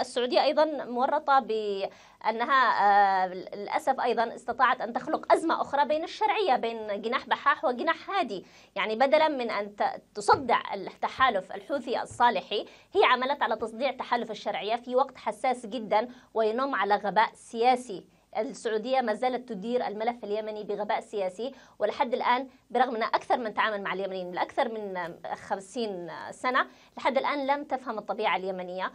السعودية أيضا مورطة بأنها آه، للأسف أيضا استطاعت أن تخلق أزمة أخرى بين الشرعية بين جناح بحاح وجناح هادي يعني بدلا من أن تصدع التحالف الحوثي الصالحي هي عملت على تصديع تحالف الشرعية في وقت حساس جدا وينم على غباء سياسي السعوديه ما زالت تدير الملف اليمني بغباء سياسي ولحد الان برغم انها اكثر من تعامل مع اليمنيين لاكثر من 50 سنه لحد الان لم تفهم الطبيعه اليمنيه